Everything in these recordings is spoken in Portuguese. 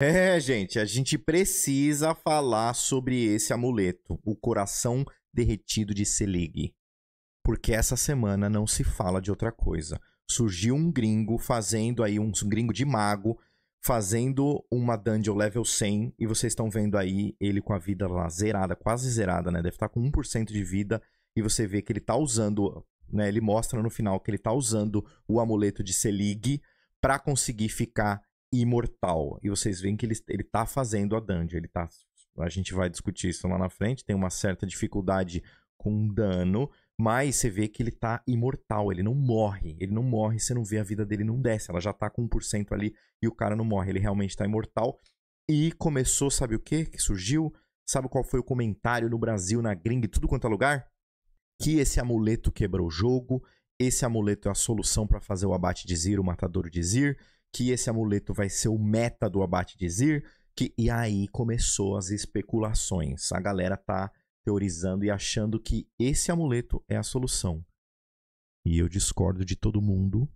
É, gente, a gente precisa falar sobre esse amuleto, o coração derretido de Selig. Porque essa semana não se fala de outra coisa. Surgiu um gringo fazendo aí, um, gringo de mago, fazendo uma dungeon level 100, e vocês estão vendo aí ele com a vida lá zerada, quase zerada, né? Deve estar tá com 1% de vida, e você vê que ele tá usando, né? Ele mostra no final que ele tá usando o amuleto de Selig para conseguir ficar imortal. E vocês veem que ele, ele tá fazendo a dungeon, ele tá... A gente vai discutir isso lá na frente, tem uma certa dificuldade com dano, mas você vê que ele tá imortal, ele não morre. Ele não morre, você não vê a vida dele não desce. Ela já tá com 1% ali e o cara não morre. Ele realmente tá imortal. E começou, sabe o que? Que surgiu? Sabe qual foi o comentário no Brasil, na gringa e tudo quanto é lugar? Que esse amuleto quebrou o jogo. Esse amuleto é a solução para fazer o abate de Zir, o matador de Zir que esse amuleto vai ser o meta do abate de Zir. Que, e aí começou as especulações. A galera tá teorizando e achando que esse amuleto é a solução. E eu discordo de todo mundo.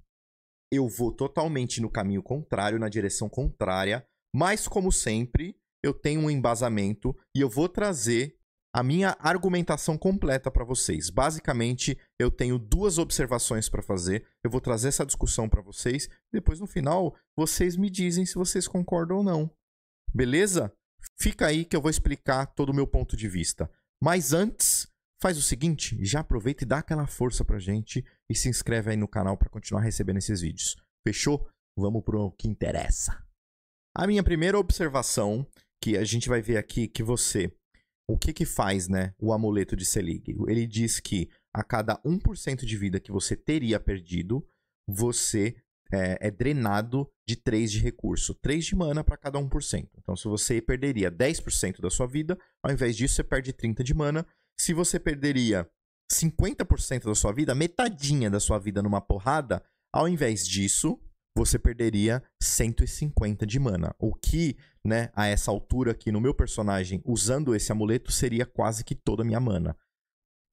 Eu vou totalmente no caminho contrário, na direção contrária. Mas, como sempre, eu tenho um embasamento e eu vou trazer a minha argumentação completa para vocês. Basicamente, eu tenho duas observações para fazer. Eu vou trazer essa discussão para vocês. Depois, no final, vocês me dizem se vocês concordam ou não. Beleza? Fica aí que eu vou explicar todo o meu ponto de vista. Mas antes, faz o seguinte: já aproveita e dá aquela força a gente e se inscreve aí no canal para continuar recebendo esses vídeos. Fechou? Vamos pro que interessa. A minha primeira observação, que a gente vai ver aqui que você o que que faz, né, o amuleto de Selig? Ele diz que a cada 1% de vida que você teria perdido, você é, é drenado de 3 de recurso. 3 de mana para cada 1%. Então, se você perderia 10% da sua vida, ao invés disso, você perde 30 de mana. Se você perderia 50% da sua vida, metadinha da sua vida numa porrada, ao invés disso, você perderia 150 de mana. O que, né, a essa altura aqui no meu personagem, usando esse amuleto, seria quase que toda a minha mana.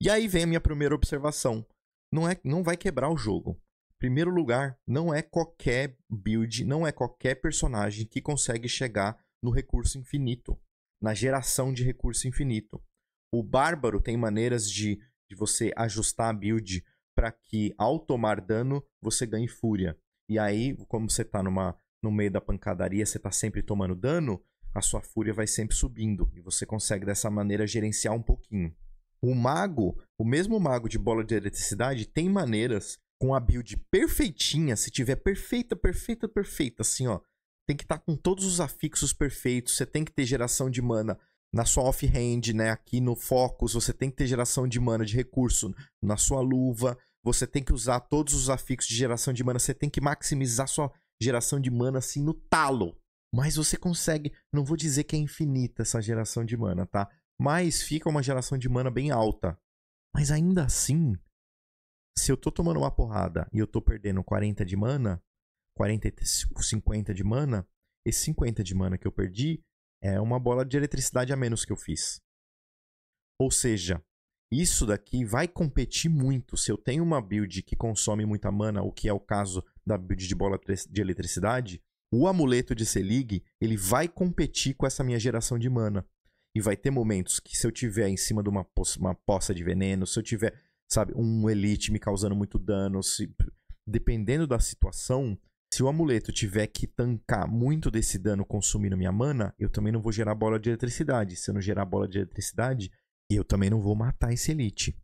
E aí vem a minha primeira observação. Não, é, não vai quebrar o jogo. Primeiro lugar, não é qualquer build, não é qualquer personagem que consegue chegar no recurso infinito, na geração de recurso infinito. O bárbaro tem maneiras de, de você ajustar a build para que ao tomar dano você ganhe fúria. E aí, como você tá numa, no meio da pancadaria, você tá sempre tomando dano, a sua fúria vai sempre subindo. E você consegue dessa maneira gerenciar um pouquinho. O mago, o mesmo mago de bola de eletricidade, tem maneiras com a build perfeitinha, se tiver perfeita, perfeita, perfeita, assim, ó. Tem que estar tá com todos os afixos perfeitos, você tem que ter geração de mana na sua offhand, né? Aqui no Focus, você tem que ter geração de mana de recurso na sua luva, você tem que usar todos os afixos de geração de mana. Você tem que maximizar sua geração de mana assim no talo. Mas você consegue. Não vou dizer que é infinita essa geração de mana, tá? Mas fica uma geração de mana bem alta. Mas ainda assim, se eu tô tomando uma porrada e eu tô perdendo 40 de mana, 40, 50 de mana, esse 50 de mana que eu perdi é uma bola de eletricidade a menos que eu fiz. Ou seja, isso daqui vai competir muito. Se eu tenho uma build que consome muita mana, o que é o caso da build de bola de eletricidade, o amuleto de Selig, ele vai competir com essa minha geração de mana. E vai ter momentos que se eu tiver em cima de uma, poça, uma poça de veneno, se eu tiver, sabe, um elite me causando muito dano, se, dependendo da situação, se o amuleto tiver que tancar muito desse dano consumindo minha mana, eu também não vou gerar bola de eletricidade. Se eu não gerar bola de eletricidade, e eu também não vou matar esse elite.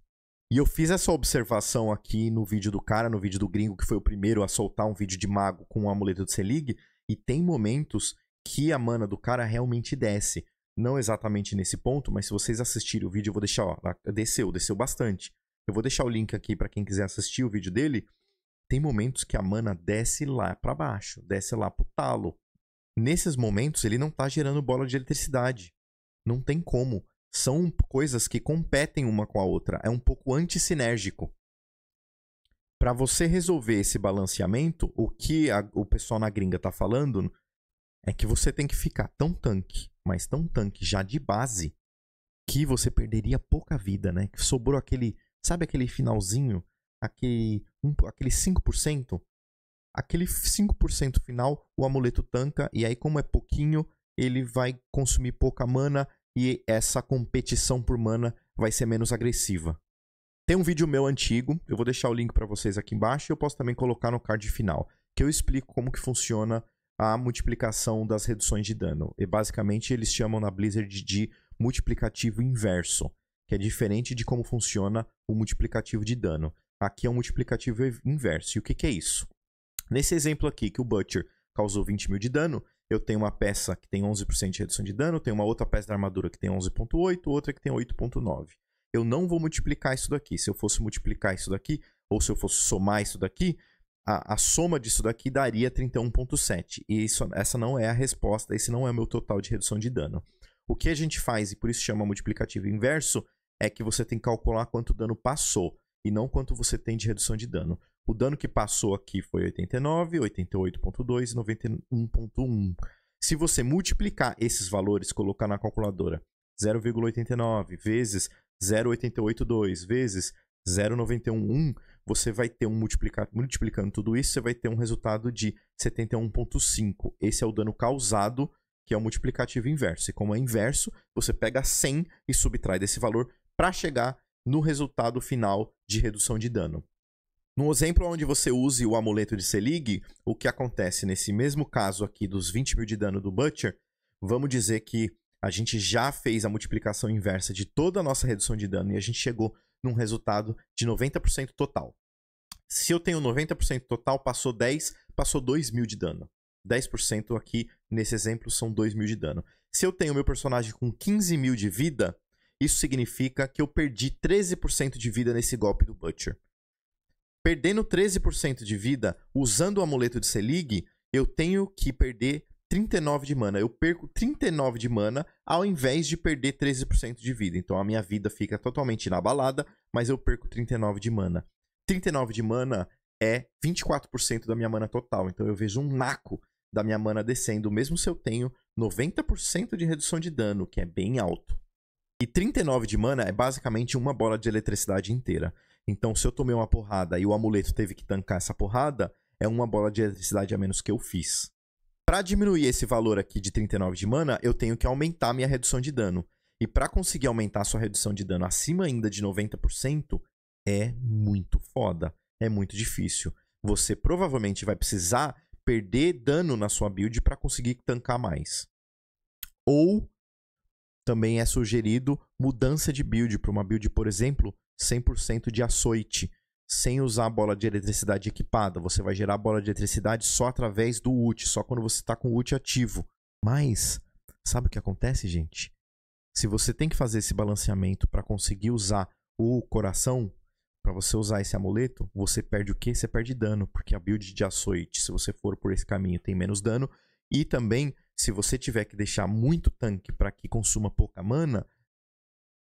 E eu fiz essa observação aqui no vídeo do cara, no vídeo do gringo, que foi o primeiro a soltar um vídeo de mago com o um amuleto de Selig. E tem momentos que a mana do cara realmente desce. Não exatamente nesse ponto, mas se vocês assistirem o vídeo, eu vou deixar, ó, desceu, desceu bastante. Eu vou deixar o link aqui para quem quiser assistir o vídeo dele. Tem momentos que a mana desce lá para baixo, desce lá pro talo. Nesses momentos ele não tá gerando bola de eletricidade. Não tem como são coisas que competem uma com a outra. É um pouco antissinérgico. Para você resolver esse balanceamento, o que a, o pessoal na gringa está falando é que você tem que ficar tão tanque, mas tão tanque já de base, que você perderia pouca vida, né? Que sobrou aquele, sabe aquele finalzinho, aquele, um, aquele 5%? Aquele 5% final, o amuleto tanca, e aí como é pouquinho, ele vai consumir pouca mana e essa competição por mana vai ser menos agressiva. Tem um vídeo meu antigo, eu vou deixar o link para vocês aqui embaixo e eu posso também colocar no card final, que eu explico como que funciona a multiplicação das reduções de dano. E basicamente eles chamam na Blizzard de multiplicativo inverso, que é diferente de como funciona o multiplicativo de dano. Aqui é um multiplicativo inverso. E o que, que é isso? Nesse exemplo aqui que o Butcher causou 20 mil de dano, eu tenho uma peça que tem 11% de redução de dano, tenho uma outra peça da armadura que tem 11.8, outra que tem 8.9. Eu não vou multiplicar isso daqui. Se eu fosse multiplicar isso daqui, ou se eu fosse somar isso daqui, a, a soma disso daqui daria 31.7. E isso, essa não é a resposta, esse não é o meu total de redução de dano. O que a gente faz, e por isso chama multiplicativo inverso, é que você tem que calcular quanto dano passou, e não quanto você tem de redução de dano. O dano que passou aqui foi 89, 88.2 e 91.1. Se você multiplicar esses valores, colocar na calculadora 0,89 vezes 0,882 vezes 0,911, você vai ter um multiplicar, multiplicando tudo isso, você vai ter um resultado de 71.5. Esse é o dano causado, que é o multiplicativo inverso. E como é inverso, você pega 100 e subtrai desse valor para chegar no resultado final de redução de dano. No exemplo onde você use o amuleto de Selig, o que acontece nesse mesmo caso aqui dos 20 mil de dano do Butcher, vamos dizer que a gente já fez a multiplicação inversa de toda a nossa redução de dano e a gente chegou num resultado de 90% total. Se eu tenho 90% total, passou 10, passou 2 mil de dano. 10% aqui nesse exemplo são 2 mil de dano. Se eu tenho meu personagem com 15 mil de vida, isso significa que eu perdi 13% de vida nesse golpe do Butcher. Perdendo 13% de vida usando o amuleto de Selig, eu tenho que perder 39 de mana. Eu perco 39 de mana ao invés de perder 13% de vida. Então a minha vida fica totalmente inabalada, mas eu perco 39 de mana. 39 de mana é 24% da minha mana total. Então eu vejo um naco da minha mana descendo, mesmo se eu tenho 90% de redução de dano, que é bem alto. E 39 de mana é basicamente uma bola de eletricidade inteira. Então, se eu tomei uma porrada e o amuleto teve que tancar essa porrada, é uma bola de eletricidade a menos que eu fiz. Para diminuir esse valor aqui de 39 de mana, eu tenho que aumentar minha redução de dano. E para conseguir aumentar a sua redução de dano acima ainda de 90%, é muito foda. É muito difícil. Você provavelmente vai precisar perder dano na sua build para conseguir tancar mais. Ou também é sugerido mudança de build para uma build, por exemplo, 100% de açoite, sem usar a bola de eletricidade equipada. Você vai gerar a bola de eletricidade só através do ult, só quando você está com o ult ativo. Mas, sabe o que acontece, gente? Se você tem que fazer esse balanceamento para conseguir usar o coração, para você usar esse amuleto, você perde o que? Você perde dano, porque a build de açoite, se você for por esse caminho, tem menos dano. E também, se você tiver que deixar muito tanque para que consuma pouca mana,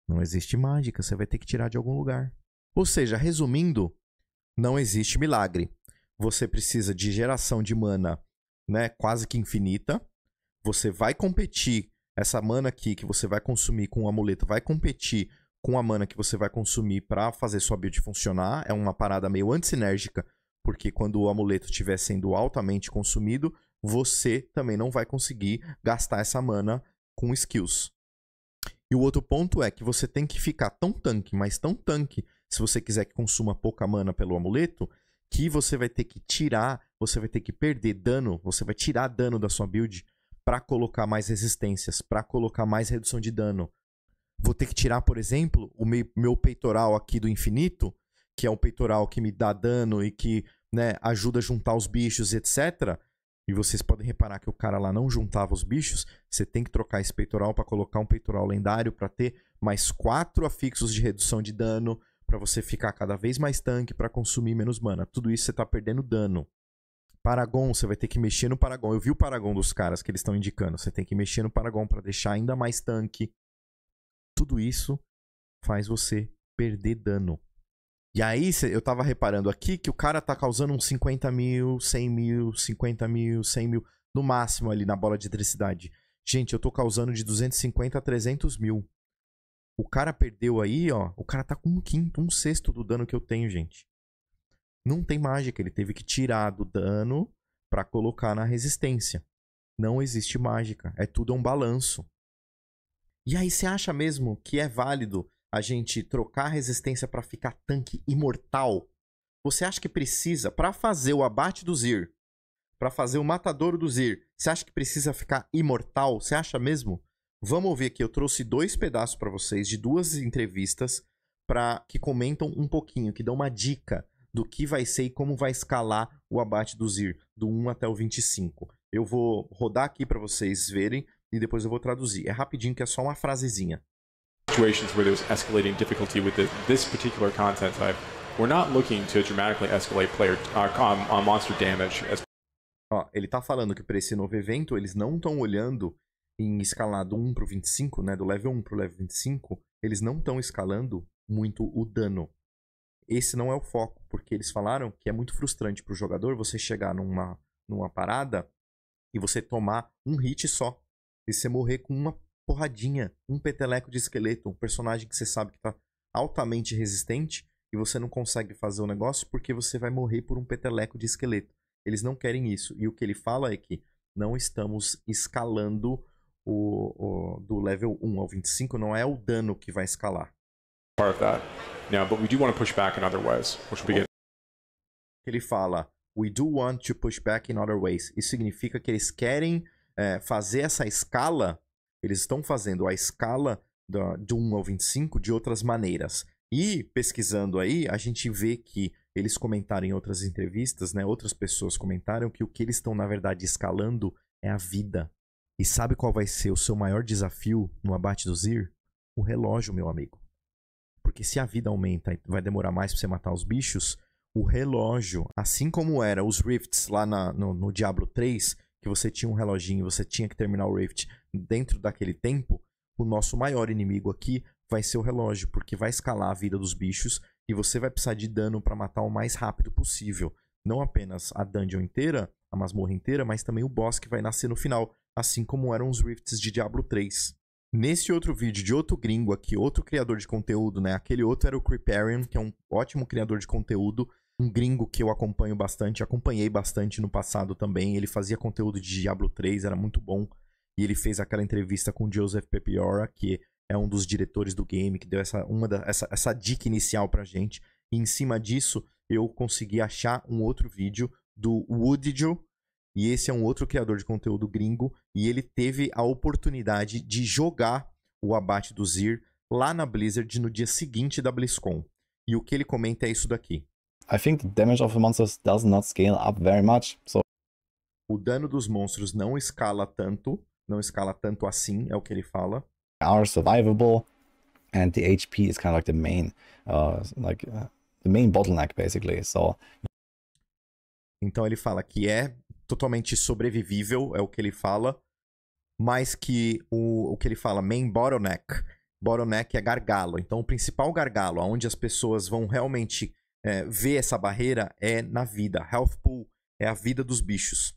não existe mágica, você vai ter que tirar de algum lugar. Ou seja, resumindo, não existe milagre. Você precisa de geração de mana, né, quase que infinita. Você vai competir essa mana aqui que você vai consumir com o amuleto, vai competir com a mana que você vai consumir para fazer sua build funcionar. É uma parada meio antissinérgica, porque quando o amuleto estiver sendo altamente consumido, você também não vai conseguir gastar essa mana com skills. E o outro ponto é que você tem que ficar tão tanque, mas tão tanque, se você quiser que consuma pouca mana pelo amuleto, que você vai ter que tirar, você vai ter que perder dano, você vai tirar dano da sua build para colocar mais resistências, para colocar mais redução de dano. Vou ter que tirar, por exemplo, o meu, peitoral aqui do infinito, que é um peitoral que me dá dano e que né, ajuda a juntar os bichos, etc e vocês podem reparar que o cara lá não juntava os bichos, você tem que trocar esse peitoral para colocar um peitoral lendário para ter mais quatro afixos de redução de dano, para você ficar cada vez mais tanque para consumir menos mana. Tudo isso você tá perdendo dano. Paragon, você vai ter que mexer no Paragon. Eu vi o Paragon dos caras que eles estão indicando. Você tem que mexer no Paragon para deixar ainda mais tanque. Tudo isso faz você perder dano. E aí eu tava reparando aqui que o cara tá causando uns 50 mil, 100 mil, 50 mil, 100 mil, no máximo ali na bola de eletricidade. Gente, eu tô causando de 250 a 300 mil. O cara perdeu aí, ó. O cara tá com um quinto, um sexto do dano que eu tenho, gente. Não tem mágica. Ele teve que tirar do dano para colocar na resistência. Não existe mágica. É tudo um balanço. E aí você acha mesmo que é válido a gente trocar a resistência para ficar tanque imortal, você acha que precisa, para fazer o abate do Zir, para fazer o matador do Zir, você acha que precisa ficar imortal? Você acha mesmo? Vamos ouvir aqui, eu trouxe dois pedaços para vocês de duas entrevistas para que comentam um pouquinho, que dão uma dica do que vai ser e como vai escalar o abate do Zir, do 1 até o 25. Eu vou rodar aqui para vocês verem e depois eu vou traduzir. É rapidinho que é só uma frasezinha situations where there was escalating difficulty with the, this particular content type, we're not looking to dramatically escalate player uh, uh monster damage. As... Ó, ele tá falando que para esse novo evento eles não estão olhando em escalar do 1 pro 25, né, do level 1 pro level 25, eles não estão escalando muito o dano. Esse não é o foco, porque eles falaram que é muito frustrante pro jogador você chegar numa numa parada e você tomar um hit só. E você morrer com uma porradinha, um peteleco de esqueleto, um personagem que você sabe que tá altamente resistente e você não consegue fazer o negócio porque você vai morrer por um peteleco de esqueleto. Eles não querem isso. E o que ele fala é que não estamos escalando o, o do level 1 ao 25, não é o dano que vai escalar. Ele fala, we do want to push back in other ways. Isso significa que eles querem é, fazer essa escala eles estão fazendo a escala da, de 1 ao 25 de outras maneiras. E pesquisando aí, a gente vê que eles comentaram em outras entrevistas, né? Outras pessoas comentaram que o que eles estão, na verdade, escalando é a vida. E sabe qual vai ser o seu maior desafio no abate do Zir? O relógio, meu amigo. Porque se a vida aumenta e vai demorar mais para você matar os bichos, o relógio, assim como era os Rifts lá na, no, no Diablo 3, que você tinha um reloginho, você tinha que terminar o Rift dentro daquele tempo, o nosso maior inimigo aqui vai ser o relógio, porque vai escalar a vida dos bichos e você vai precisar de dano para matar o mais rápido possível. Não apenas a dungeon inteira, a masmorra inteira, mas também o boss que vai nascer no final, assim como eram os rifts de Diablo 3. Nesse outro vídeo de outro gringo aqui, outro criador de conteúdo, né? Aquele outro era o Creeparian, que é um ótimo criador de conteúdo, um gringo que eu acompanho bastante, acompanhei bastante no passado também. Ele fazia conteúdo de Diablo 3, era muito bom. E ele fez aquela entrevista com Joseph Pepiora, que é um dos diretores do game, que deu essa, uma da, essa, essa dica inicial pra gente. E em cima disso, eu consegui achar um outro vídeo do Woodjo, e esse é um outro criador de conteúdo gringo, e ele teve a oportunidade de jogar o abate do Zir lá na Blizzard no dia seguinte da BlizzCon. E o que ele comenta é isso daqui. I think the damage of the monsters does not scale up very much. So... O dano dos monstros não escala tanto, não escala tanto assim, é o que ele fala. Are survivable and the HP is kind of like the main uh, like uh, the main bottleneck basically. So Então ele fala que é totalmente sobrevivível, é o que ele fala, mas que o, o que ele fala main bottleneck, bottleneck é gargalo. Então o principal gargalo, aonde as pessoas vão realmente é, eh, vê essa barreira é na vida. Health Pool é a vida dos bichos.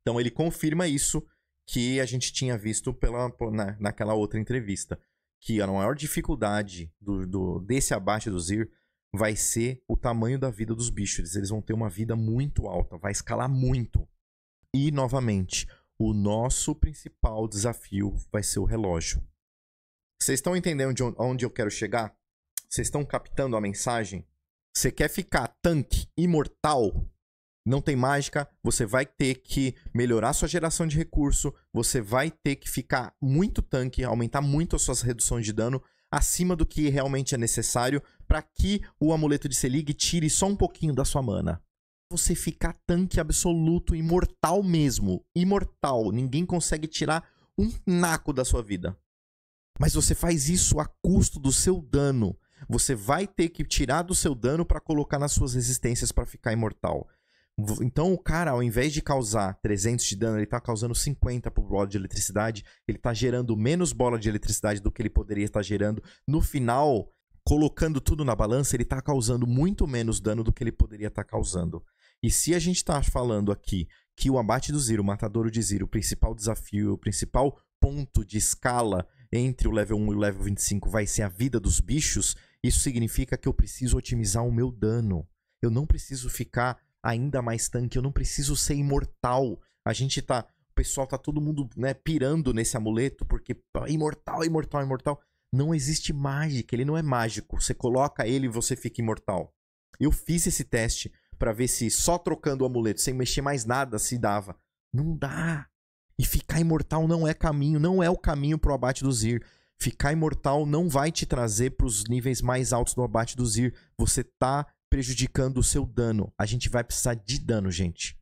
Então ele confirma isso que a gente tinha visto pela, na, naquela outra entrevista. Que a maior dificuldade do, do desse abate do Zir vai ser o tamanho da vida dos bichos. Eles vão ter uma vida muito alta, vai escalar muito. E, novamente, o nosso principal desafio vai ser o relógio. Vocês estão entendendo onde eu quero chegar? Vocês estão captando a mensagem? Você quer ficar tanque imortal? Não tem mágica, você vai ter que melhorar sua geração de recurso, você vai ter que ficar muito tanque, aumentar muito as suas reduções de dano acima do que realmente é necessário para que o amuleto de Selig tire só um pouquinho da sua mana. Você ficar tanque absoluto, imortal mesmo, imortal, ninguém consegue tirar um naco da sua vida. Mas você faz isso a custo do seu dano, você vai ter que tirar do seu dano para colocar nas suas resistências para ficar imortal. Então o cara, ao invés de causar 300 de dano, ele está causando 50 por bola de eletricidade, ele está gerando menos bola de eletricidade do que ele poderia estar tá gerando. No final, colocando tudo na balança, ele está causando muito menos dano do que ele poderia estar tá causando. E se a gente está falando aqui que o abate do Ziro, o matadouro de Ziro, o principal desafio, o principal ponto de escala entre o level 1 e o level 25 vai ser a vida dos bichos, isso significa que eu preciso otimizar o meu dano. Eu não preciso ficar ainda mais tanque, eu não preciso ser imortal. A gente tá. O pessoal tá todo mundo né, pirando nesse amuleto, porque é imortal, é imortal, é imortal. Não existe mágica, ele não é mágico. Você coloca ele e você fica imortal. Eu fiz esse teste para ver se só trocando o amuleto, sem mexer mais nada, se dava. Não dá. E ficar imortal não é caminho, não é o caminho pro abate do Zir. Ficar imortal não vai te trazer para os níveis mais altos do abate do Zir. Você tá prejudicando o seu dano. A gente vai precisar de dano, gente.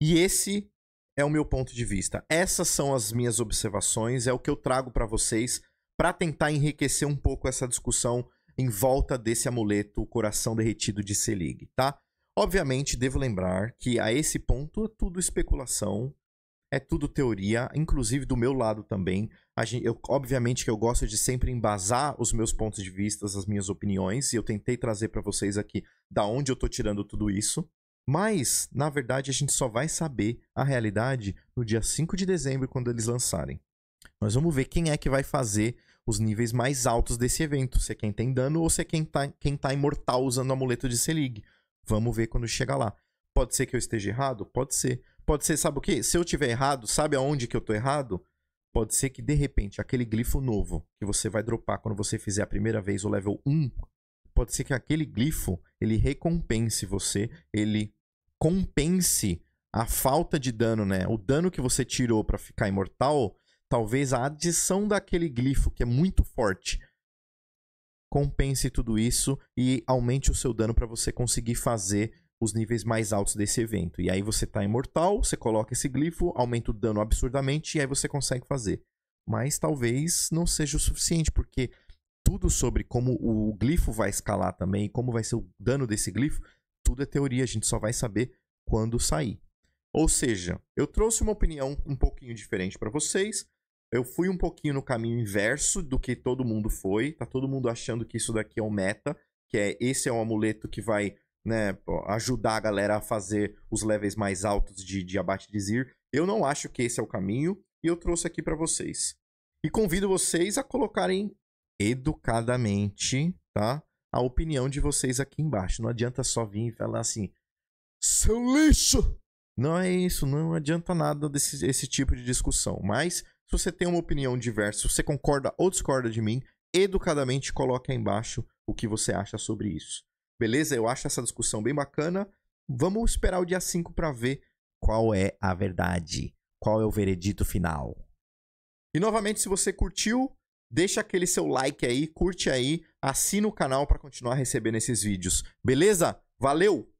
E esse é o meu ponto de vista. Essas são as minhas observações, é o que eu trago para vocês para tentar enriquecer um pouco essa discussão em volta desse amuleto, o coração derretido de Selig, tá? Obviamente, devo lembrar que a esse ponto é tudo especulação é tudo teoria, inclusive do meu lado também. Gente, eu, obviamente que eu gosto de sempre embasar os meus pontos de vista, as minhas opiniões, e eu tentei trazer para vocês aqui da onde eu tô tirando tudo isso. Mas, na verdade, a gente só vai saber a realidade no dia 5 de dezembro, quando eles lançarem. Nós vamos ver quem é que vai fazer os níveis mais altos desse evento, se é quem tem dano ou se é quem tá, quem tá imortal usando o amuleto de Selig. Vamos ver quando chega lá. Pode ser que eu esteja errado? Pode ser. Pode ser, sabe o quê? Se eu tiver errado, sabe aonde que eu tô errado? Pode ser que de repente aquele glifo novo que você vai dropar quando você fizer a primeira vez o level 1, pode ser que aquele glifo ele recompense você, ele compense a falta de dano, né? O dano que você tirou para ficar imortal, talvez a adição daquele glifo que é muito forte compense tudo isso e aumente o seu dano para você conseguir fazer os níveis mais altos desse evento. E aí você tá imortal, você coloca esse glifo, aumenta o dano absurdamente e aí você consegue fazer. Mas talvez não seja o suficiente, porque tudo sobre como o glifo vai escalar também, como vai ser o dano desse glifo, tudo é teoria, a gente só vai saber quando sair. Ou seja, eu trouxe uma opinião um pouquinho diferente para vocês. Eu fui um pouquinho no caminho inverso do que todo mundo foi. Tá todo mundo achando que isso daqui é um meta, que é esse é um amuleto que vai né, ajudar a galera a fazer os levels mais altos de, de abate de Zir. Eu não acho que esse é o caminho e eu trouxe aqui para vocês. E convido vocês a colocarem educadamente, tá? A opinião de vocês aqui embaixo. Não adianta só vir e falar assim, seu lixo! Não é isso, não adianta nada desse esse tipo de discussão. Mas se você tem uma opinião diversa, se você concorda ou discorda de mim, educadamente coloque aí embaixo o que você acha sobre isso. Beleza? Eu acho essa discussão bem bacana. Vamos esperar o dia 5 para ver qual é a verdade, qual é o veredito final. E novamente, se você curtiu, deixa aquele seu like aí, curte aí, assina o canal para continuar recebendo esses vídeos. Beleza? Valeu!